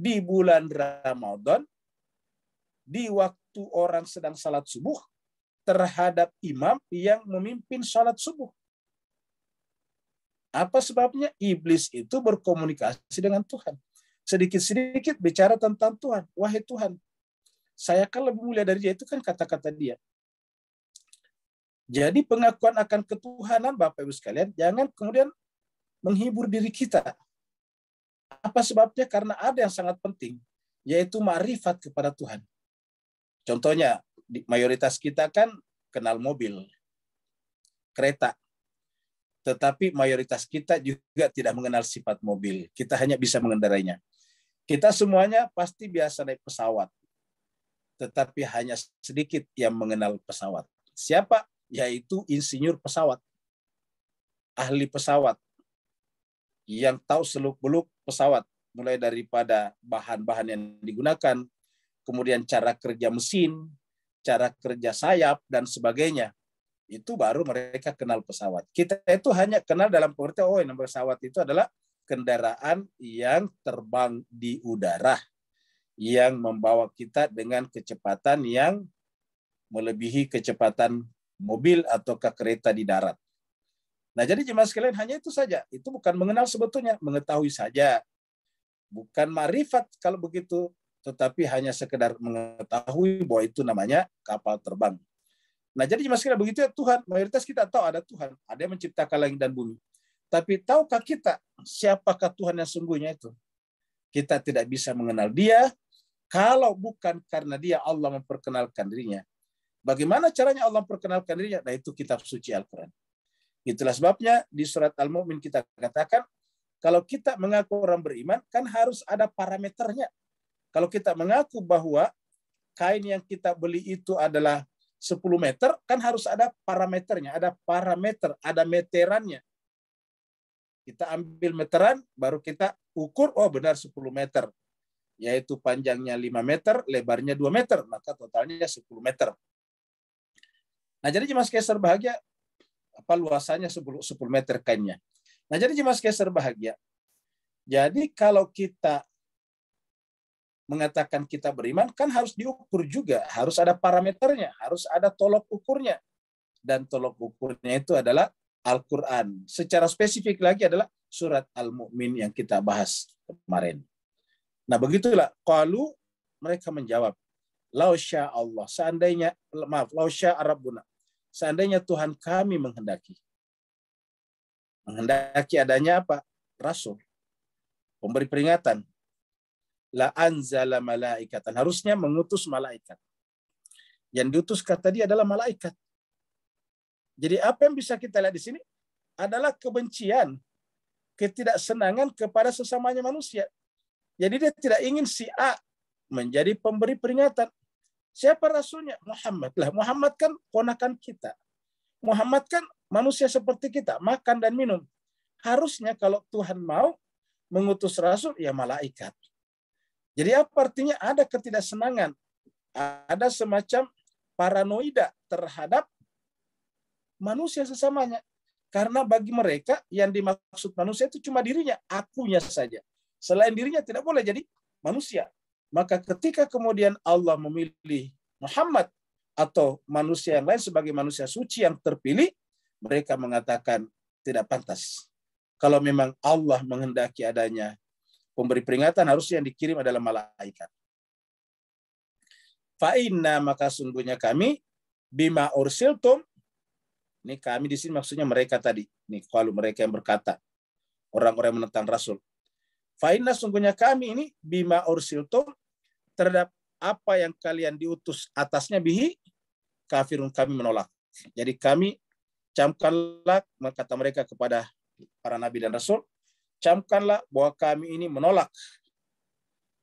di bulan Ramadan di waktu orang sedang salat subuh terhadap imam yang memimpin salat subuh. Apa sebabnya? Iblis itu berkomunikasi dengan Tuhan. Sedikit-sedikit bicara tentang Tuhan. Wahai Tuhan, saya kan lebih mulia dari dia. Itu kan kata-kata dia. Jadi pengakuan akan ketuhanan Bapak Ibu sekalian jangan kemudian menghibur diri kita. Apa sebabnya? Karena ada yang sangat penting yaitu marifat kepada Tuhan. Contohnya mayoritas kita kan kenal mobil, kereta. Tetapi mayoritas kita juga tidak mengenal sifat mobil. Kita hanya bisa mengendarainya. Kita semuanya pasti biasa naik pesawat. Tetapi hanya sedikit yang mengenal pesawat. Siapa yaitu insinyur pesawat, ahli pesawat yang tahu seluk-beluk pesawat, mulai daripada bahan-bahan yang digunakan, kemudian cara kerja mesin, cara kerja sayap dan sebagainya. Itu baru mereka kenal pesawat. Kita itu hanya kenal dalam pengertian oh, yang pesawat itu adalah kendaraan yang terbang di udara yang membawa kita dengan kecepatan yang melebihi kecepatan mobil ataukah kereta di darat. Nah, jadi jemaah sekalian hanya itu saja. Itu bukan mengenal sebetulnya, mengetahui saja. Bukan marifat kalau begitu, tetapi hanya sekedar mengetahui bahwa itu namanya kapal terbang. Nah, jadi jemaah sekalian begitu ya Tuhan, mayoritas kita tahu ada Tuhan, ada yang menciptakan langit dan bumi. Tapi tahukah kita siapakah Tuhan yang sungguhnya itu? Kita tidak bisa mengenal dia kalau bukan karena dia Allah memperkenalkan dirinya Bagaimana caranya Allah perkenalkan dirinya? Nah itu kitab suci Al-Quran. Itulah sebabnya di surat Al-Mu'min kita katakan, kalau kita mengaku orang beriman, kan harus ada parameternya. Kalau kita mengaku bahwa kain yang kita beli itu adalah 10 meter, kan harus ada parameternya, ada parameter, ada meterannya. Kita ambil meteran, baru kita ukur, oh benar 10 meter. Yaitu panjangnya 5 meter, lebarnya 2 meter, maka totalnya 10 meter Nah, jadi jemaah sekalian bahagia apa luasannya 10, 10 meter kainnya. Nah, jadi jemaah sekalian bahagia. Jadi kalau kita mengatakan kita beriman kan harus diukur juga, harus ada parameternya, harus ada tolok ukurnya. Dan tolok ukurnya itu adalah Al-Qur'an. Secara spesifik lagi adalah surat al Mukmin yang kita bahas kemarin. Nah, begitulah kalau mereka menjawab, "Lausya Allah, seandainya maaf, lausya Arabuna." seandainya Tuhan kami menghendaki. Menghendaki adanya apa? Rasul. Pemberi peringatan. La anzala malaikatan. Harusnya mengutus malaikat. Yang diutus kata dia adalah malaikat. Jadi apa yang bisa kita lihat di sini adalah kebencian, ketidaksenangan kepada sesamanya manusia. Jadi dia tidak ingin si A menjadi pemberi peringatan. Siapa rasulnya? Muhammad. Lah, Muhammad kan ponakan kita. Muhammad kan manusia seperti kita, makan dan minum. Harusnya kalau Tuhan mau mengutus rasul, ya malaikat. Jadi apa artinya ada ketidaksenangan, ada semacam paranoida terhadap manusia sesamanya. Karena bagi mereka yang dimaksud manusia itu cuma dirinya, akunya saja. Selain dirinya tidak boleh jadi manusia. Maka ketika kemudian Allah memilih Muhammad atau manusia yang lain sebagai manusia suci yang terpilih, mereka mengatakan tidak pantas. Kalau memang Allah menghendaki adanya pemberi peringatan, harusnya yang dikirim adalah malaikat. Fa'inna maka sungguhnya kami bima ursiltum ini kami di sini maksudnya mereka tadi. Nih kalau mereka yang berkata orang-orang yang menentang Rasul. Faina sungguhnya kami ini bima ursiltum terhadap apa yang kalian diutus atasnya bihi kafirun kami menolak. Jadi kami camkanlah kata mereka kepada para nabi dan rasul, camkanlah bahwa kami ini menolak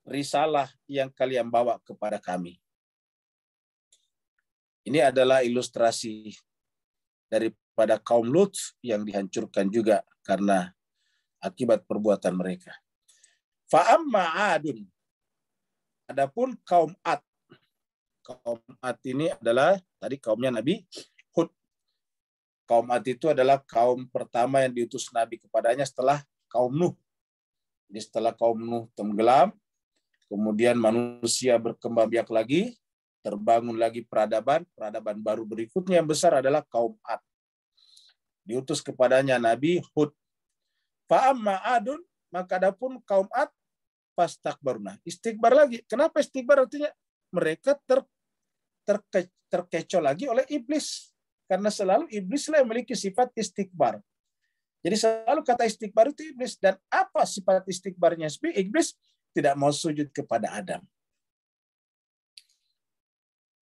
risalah yang kalian bawa kepada kami. Ini adalah ilustrasi daripada kaum Lut yang dihancurkan juga karena akibat perbuatan mereka. Fa'amma adun Adapun kaum Ad. Kaum Ad ini adalah tadi kaumnya Nabi Hud. Kaum Ad itu adalah kaum pertama yang diutus Nabi kepadanya setelah kaum Nuh. Jadi setelah kaum Nuh tenggelam, kemudian manusia berkembang biak lagi, terbangun lagi peradaban, peradaban baru berikutnya yang besar adalah kaum Ad. Diutus kepadanya Nabi Hud. Fa'amma adun, maka adapun kaum Ad fastakbarna. Istighbar lagi. Kenapa istighbar artinya mereka ter, terke, terkecoh lagi oleh iblis. Karena selalu iblislah yang memiliki sifat istighbar. Jadi selalu kata istighbar itu iblis. Dan apa sifat istikbarnya? Iblis tidak mau sujud kepada Adam.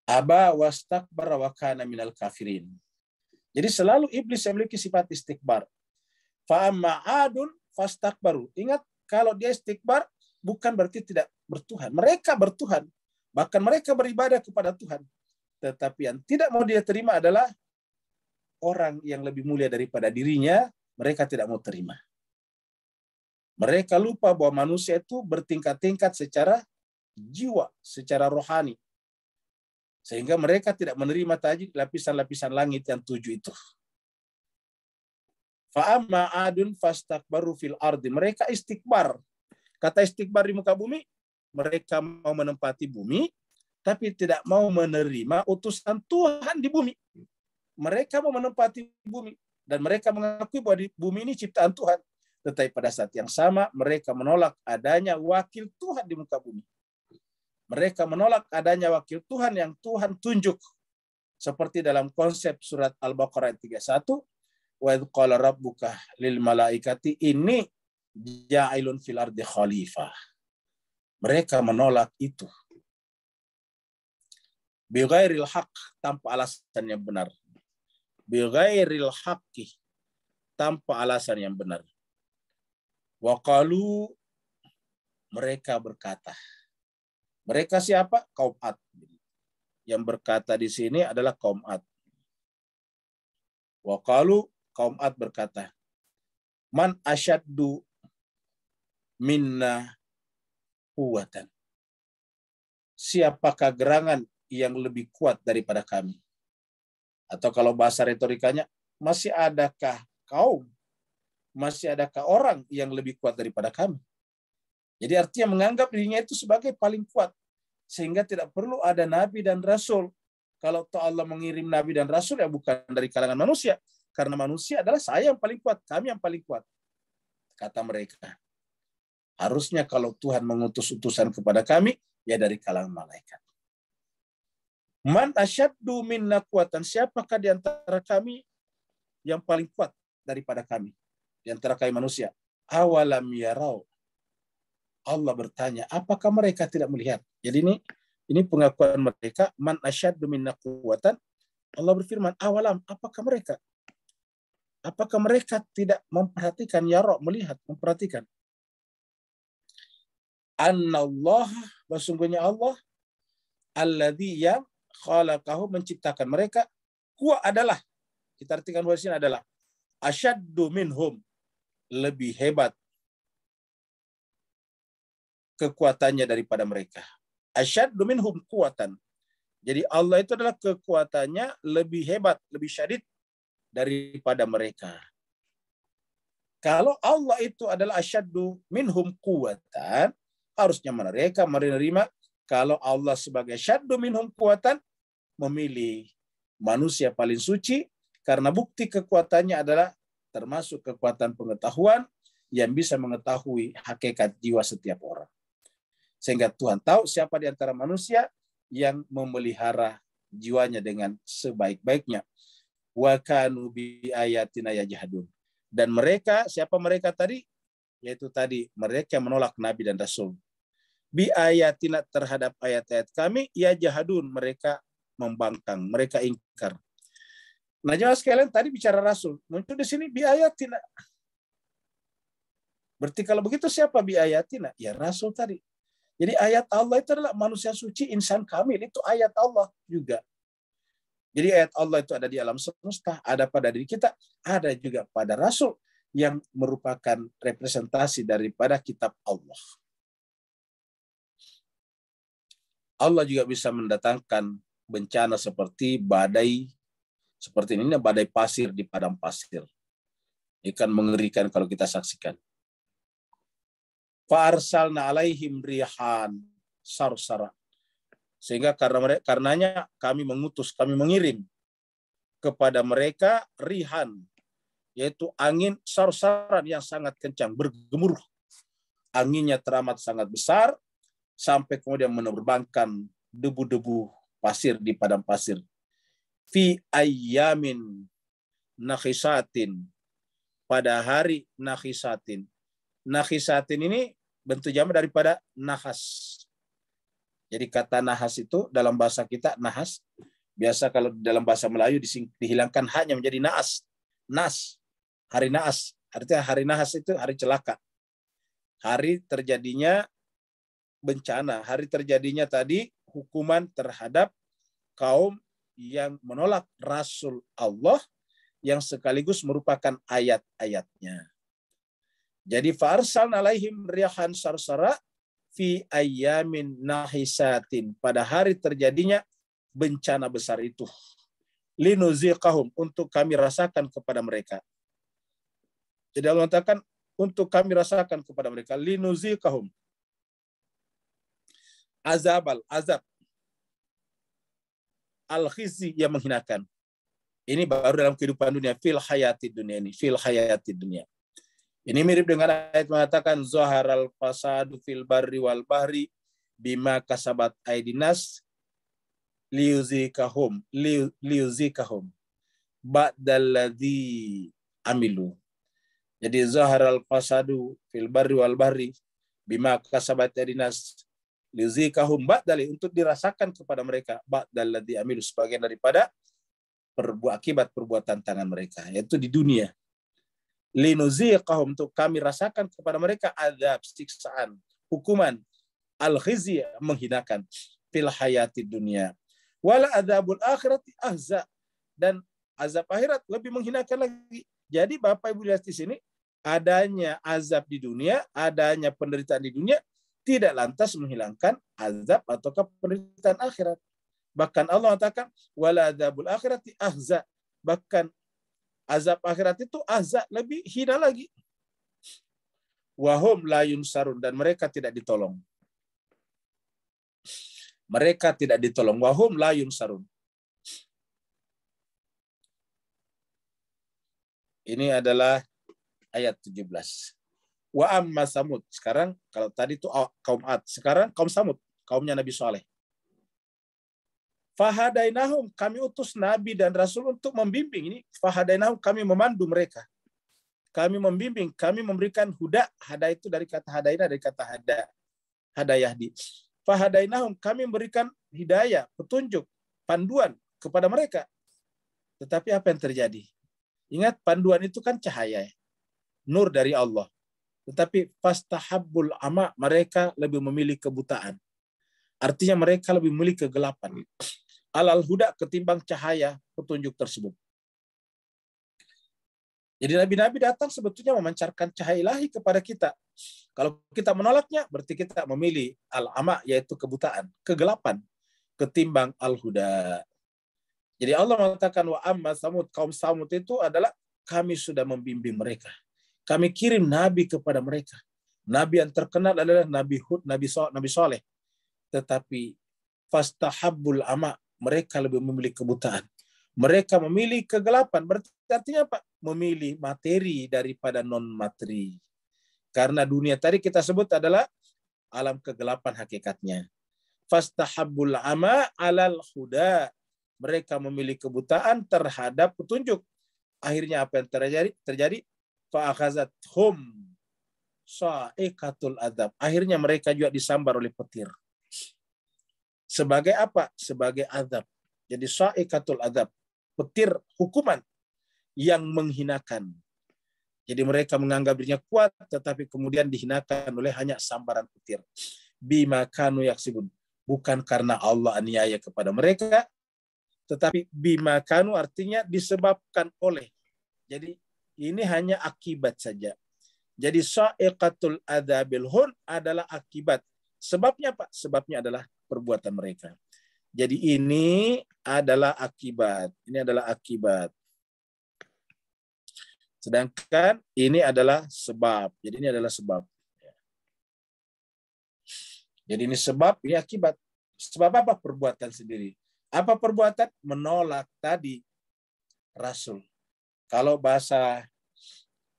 Aba wastakbara wa kana minal kafirin. Jadi selalu iblis yang memiliki sifat istikbar. Fa'amma adun baru Ingat, kalau dia istighbar, bukan berarti tidak bertuhan. Mereka bertuhan, bahkan mereka beribadah kepada Tuhan. Tetapi yang tidak mau dia terima adalah orang yang lebih mulia daripada dirinya, mereka tidak mau terima. Mereka lupa bahwa manusia itu bertingkat-tingkat secara jiwa, secara rohani. Sehingga mereka tidak menerima tajik lapisan-lapisan langit yang tujuh itu. Fa'amma adun fastakbaru fil ardi. Mereka istikbar. Kata istighbar di muka bumi, mereka mau menempati bumi, tapi tidak mau menerima utusan Tuhan di bumi. Mereka mau menempati bumi, dan mereka mengakui bahwa di bumi ini ciptaan Tuhan. Tetapi pada saat yang sama, mereka menolak adanya wakil Tuhan di muka bumi. Mereka menolak adanya wakil Tuhan yang Tuhan tunjuk. Seperti dalam konsep surat Al-Baqarah 31, wa qala lil malaikati ini ja'ilun fil ardi khalifah. Mereka menolak itu. Bighairil haq, tanpa alasan yang benar. Bighairil haqqi, tanpa alasan yang benar. Wakalu mereka berkata. Mereka siapa? Kaum Ad. Yang berkata di sini adalah kaum Ad. Wakalu kaum Ad berkata, Man asyaddu minna kuatan Siapakah gerangan yang lebih kuat daripada kami? Atau kalau bahasa retorikanya, masih adakah kaum, masih adakah orang yang lebih kuat daripada kami? Jadi artinya menganggap dirinya itu sebagai paling kuat. Sehingga tidak perlu ada nabi dan rasul. Kalau Allah mengirim nabi dan rasul, ya bukan dari kalangan manusia. Karena manusia adalah saya yang paling kuat, kami yang paling kuat. Kata mereka. Harusnya kalau Tuhan mengutus utusan kepada kami, ya dari kalangan malaikat. Man asyaddu minna kuatan. Siapakah di antara kami yang paling kuat daripada kami? Di antara kami manusia. Awalam yarau. Allah bertanya, apakah mereka tidak melihat? Jadi ini ini pengakuan mereka. Man asyaddu minna kuatan. Allah berfirman, awalam, apakah mereka? Apakah mereka tidak memperhatikan, ya roh, melihat, memperhatikan? Allah, sesungguhnya Allah alladzi yang khalaqahu menciptakan mereka huwa adalah kita artikan huwa sini adalah asyaddu minhum lebih hebat kekuatannya daripada mereka. Asyaddu minhum kuatan. Jadi Allah itu adalah kekuatannya lebih hebat, lebih syadid daripada mereka. Kalau Allah itu adalah asyaddu minhum kuatan, Harusnya mereka menerima kalau Allah sebagai syaddu minhum kuatan memilih manusia paling suci karena bukti kekuatannya adalah termasuk kekuatan pengetahuan yang bisa mengetahui hakikat jiwa setiap orang. Sehingga Tuhan tahu siapa di antara manusia yang memelihara jiwanya dengan sebaik-baiknya. Wa kanu bi ayatina yajhadun. Dan mereka, siapa mereka tadi? Yaitu tadi mereka menolak nabi dan rasul bi ayatina terhadap ayat-ayat kami ya jahadun mereka membangkang mereka ingkar nah jemaah sekalian tadi bicara rasul muncul di sini bi ayatina berarti kalau begitu siapa bi ayatina ya rasul tadi jadi ayat Allah itu adalah manusia suci insan kamil itu ayat Allah juga jadi ayat Allah itu ada di alam semesta ada pada diri kita ada juga pada rasul yang merupakan representasi daripada kitab Allah. Allah juga bisa mendatangkan bencana seperti badai seperti ini badai pasir di padang pasir. Ikan mengerikan kalau kita saksikan. Farsalna alaihim rihan sarsara. Sehingga karena mereka, karenanya kami mengutus, kami mengirim kepada mereka rihan, yaitu angin sarsaran yang sangat kencang, bergemuruh. Anginnya teramat sangat besar, sampai kemudian menerbangkan debu-debu pasir di padang pasir. Fi ayyamin nakhisatin. Pada hari nakhisatin. Nakhisatin ini bentuk jamak daripada nahas. Jadi kata nahas itu dalam bahasa kita nahas biasa kalau dalam bahasa Melayu dihilangkan hanya menjadi naas. Nas. Hari naas. Artinya hari nahas itu hari celaka. Hari terjadinya bencana, hari terjadinya tadi hukuman terhadap kaum yang menolak Rasul Allah yang sekaligus merupakan ayat-ayatnya. Jadi farsal alaihim riyahan sarsara fi ayamin nahisatin. Pada hari terjadinya bencana besar itu. Linuziqahum untuk kami rasakan kepada mereka. Jadi Allah mengatakan untuk kami rasakan kepada mereka linuziqahum azab al azab al khizi yang menghinakan ini baru dalam kehidupan dunia fil hayati dunia ini fil hayati dunia ini mirip dengan ayat mengatakan al fasadu fil barri wal bahri bima kasabat aidinas liyuzikahum liyuzikahum badaladi amilu jadi al fasadu fil barri wal bahri bima kasabat aidinas lizikahum ba'dali untuk dirasakan kepada mereka ba'dal ladzi amilu sebagian daripada perbuat akibat perbuatan tangan mereka yaitu di dunia linuziqahum untuk kami rasakan kepada mereka azab siksaan hukuman al khizy menghinakan fil hayati dunia wala azabul akhirati ahza dan azab akhirat lebih menghinakan lagi jadi Bapak Ibu lihat di sini adanya azab di dunia adanya penderitaan di dunia tidak lantas menghilangkan azab atau penderitaan akhirat. Bahkan Allah katakan, wala azabul akhirati ahza. Bahkan azab akhirat itu azab lebih hina lagi. Wahum layun sarun dan mereka tidak ditolong. Mereka tidak ditolong. Wahum layun sarun. Ini adalah ayat 17. Wa amma samud. Sekarang kalau tadi itu oh, kaum Ad, sekarang kaum Samud, kaumnya Nabi soleh Fahadainahum, kami utus Nabi dan Rasul untuk membimbing. Ini fahadainahum, kami memandu mereka. Kami membimbing, kami memberikan huda. Hada itu dari kata hadaina, dari kata hada. Hadayah di. Fahadainahum, kami memberikan hidayah, petunjuk, panduan kepada mereka. Tetapi apa yang terjadi? Ingat, panduan itu kan cahaya. Ya. Nur dari Allah. Tetapi fastahabbul ama mereka lebih memilih kebutaan. Artinya mereka lebih memilih kegelapan. Alal huda ketimbang cahaya petunjuk tersebut. Jadi nabi-nabi datang sebetulnya memancarkan cahaya ilahi kepada kita. Kalau kita menolaknya, berarti kita memilih al-ama yaitu kebutaan, kegelapan ketimbang al-huda. Jadi Allah mengatakan wa amma samud kaum samud itu adalah kami sudah membimbing mereka. Kami kirim nabi kepada mereka. Nabi yang terkenal adalah Nabi Hud, Nabi Soleh. Nabi Saleh. Tetapi fastahabbul ama, mereka lebih memilih kebutaan. Mereka memilih kegelapan. Berarti artinya apa? Memilih materi daripada non materi. Karena dunia tadi kita sebut adalah alam kegelapan hakikatnya. Fastahabbul ama alal huda. Mereka memilih kebutaan terhadap petunjuk. Akhirnya apa yang terjadi? Terjadi fa'akhazathum sa'ikatul adab. Akhirnya mereka juga disambar oleh petir. Sebagai apa? Sebagai adab. Jadi sa'ikatul adab. Petir hukuman yang menghinakan. Jadi mereka menganggap dirinya kuat, tetapi kemudian dihinakan oleh hanya sambaran petir. Bima kanu yaksibun. Bukan karena Allah aniaya kepada mereka, tetapi bima kanu artinya disebabkan oleh. Jadi ini hanya akibat saja. Jadi sa'iqatul adzabil hur adalah akibat. Sebabnya Pak, sebabnya adalah perbuatan mereka. Jadi ini adalah akibat. Ini adalah akibat. Sedangkan ini adalah sebab. Jadi ini adalah sebab. Jadi ini sebab, ini akibat. Sebab apa? Perbuatan sendiri. Apa perbuatan? Menolak tadi Rasul. Kalau bahasa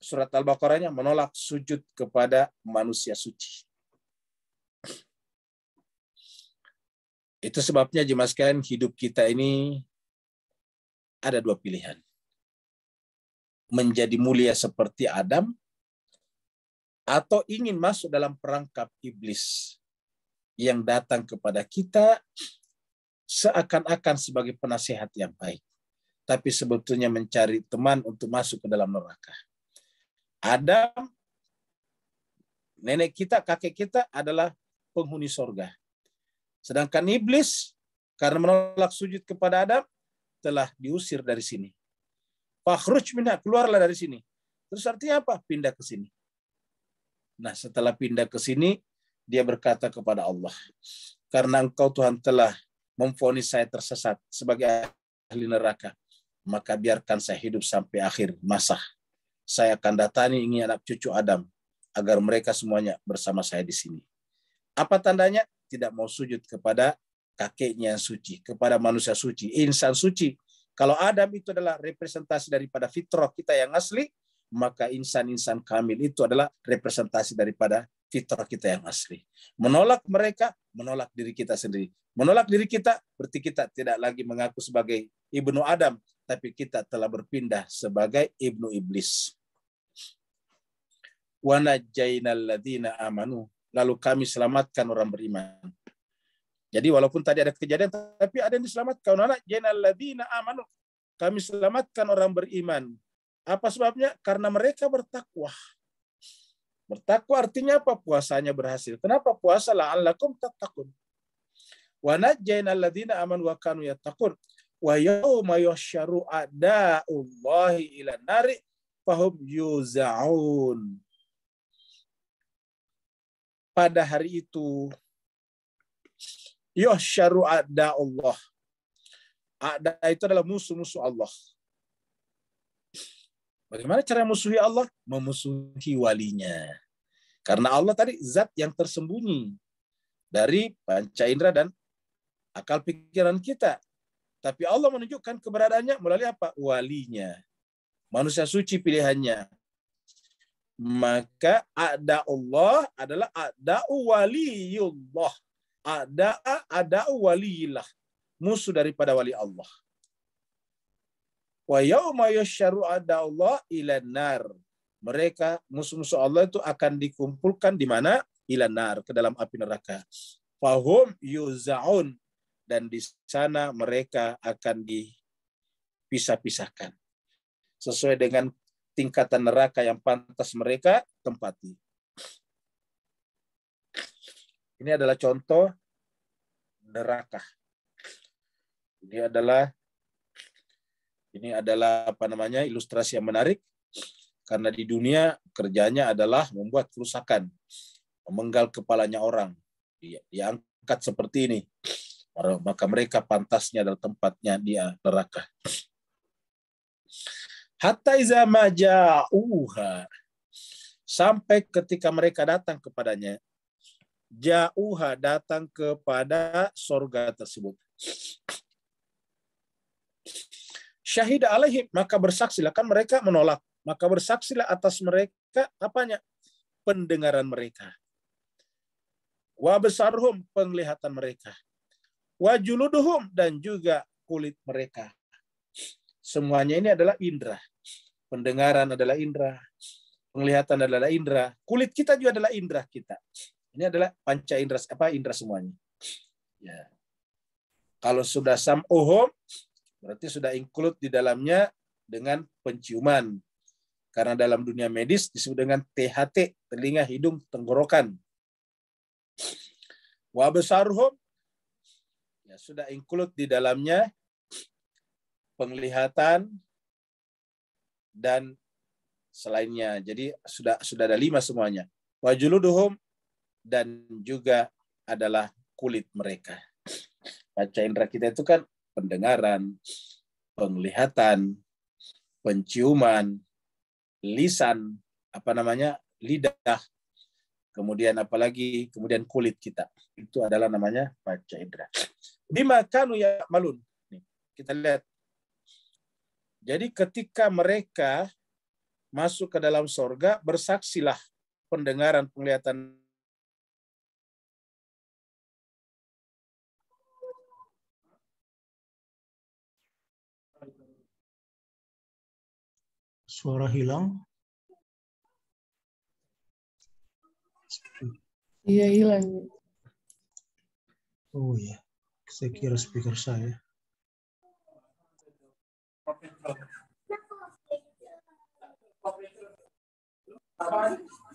surat Al-Baqarahnya menolak sujud kepada manusia suci. Itu sebabnya jemaah sekalian hidup kita ini ada dua pilihan. Menjadi mulia seperti Adam atau ingin masuk dalam perangkap iblis yang datang kepada kita seakan-akan sebagai penasehat yang baik, tapi sebetulnya mencari teman untuk masuk ke dalam neraka. Adam, nenek kita, kakek kita adalah penghuni sorga. Sedangkan iblis karena menolak sujud kepada Adam telah diusir dari sini. Fakhruj minah, keluarlah dari sini. Terus artinya apa? Pindah ke sini. Nah, setelah pindah ke sini, dia berkata kepada Allah, karena engkau Tuhan telah memfonis saya tersesat sebagai ahli neraka, maka biarkan saya hidup sampai akhir masa saya akan datangi ingin anak cucu Adam agar mereka semuanya bersama saya di sini. Apa tandanya? Tidak mau sujud kepada kakeknya yang suci, kepada manusia suci, insan suci. Kalau Adam itu adalah representasi daripada fitrah kita yang asli, maka insan-insan kamil itu adalah representasi daripada fitrah kita yang asli. Menolak mereka, menolak diri kita sendiri. Menolak diri kita, berarti kita tidak lagi mengaku sebagai Ibnu Adam, tapi kita telah berpindah sebagai Ibnu Iblis ladina amanu lalu kami selamatkan orang beriman. Jadi walaupun tadi ada kejadian tapi ada yang diselamatkan jainal ladina amanu kami selamatkan orang beriman. Apa sebabnya? Karena mereka bertakwa. Bertakwa artinya apa? Puasanya berhasil. Kenapa puasa? La'allakum tattaqun. wana jainal ladina amanu wa kanu yattaqun. Wa yawma yuhsyaru a'da'ullahi ila nari fahum yuza'un pada hari itu yuhsyaru ada Allah. Ada itu adalah musuh-musuh Allah. Bagaimana cara musuhi Allah? Memusuhi walinya. Karena Allah tadi zat yang tersembunyi dari panca indera dan akal pikiran kita. Tapi Allah menunjukkan keberadaannya melalui apa? Walinya. Manusia suci pilihannya. Maka ada Allah adalah ada waliyullah. Ada ada waliyillah. Musuh daripada wali Allah. Wa yauma yasharu ada Allah ila nar. Mereka musuh-musuh Allah itu akan dikumpulkan di mana? ilanar nar, ke dalam api neraka. Fahum yuzaun. Dan di sana mereka akan dipisah-pisahkan sesuai dengan tingkatan neraka yang pantas mereka tempati. Ini adalah contoh neraka. Ini adalah ini adalah apa namanya ilustrasi yang menarik karena di dunia kerjanya adalah membuat kerusakan, menggal kepalanya orang, diangkat seperti ini. Maka mereka pantasnya adalah tempatnya dia neraka. Hatta iza maja'uha. Sampai ketika mereka datang kepadanya. Ja'uha datang kepada sorga tersebut. syahid alaihim. Maka bersaksilah. Kan mereka menolak. Maka bersaksilah atas mereka apanya? Pendengaran mereka. Wa besarhum penglihatan mereka. Wa juluduhum dan juga kulit mereka. Semuanya ini adalah indera pendengaran adalah indera, penglihatan adalah indera, kulit kita juga adalah indera kita. Ini adalah panca indera apa indera semuanya. Ya. Kalau sudah sam ohom berarti sudah include di dalamnya dengan penciuman. Karena dalam dunia medis disebut dengan THT, telinga, hidung, tenggorokan. Wa besaruhum ya sudah include di dalamnya penglihatan, dan selainnya. Jadi sudah sudah ada lima semuanya. Wajuluduhum dan juga adalah kulit mereka. Baca indera kita itu kan pendengaran, penglihatan, penciuman, lisan, apa namanya? lidah. Kemudian apalagi kemudian kulit kita. Itu adalah namanya baca indera. Bima kanu ya malun. kita lihat jadi ketika mereka masuk ke dalam sorga, bersaksilah pendengaran, penglihatan. Suara hilang. Iya hilang. Oh ya saya kira speaker saya. Thank you.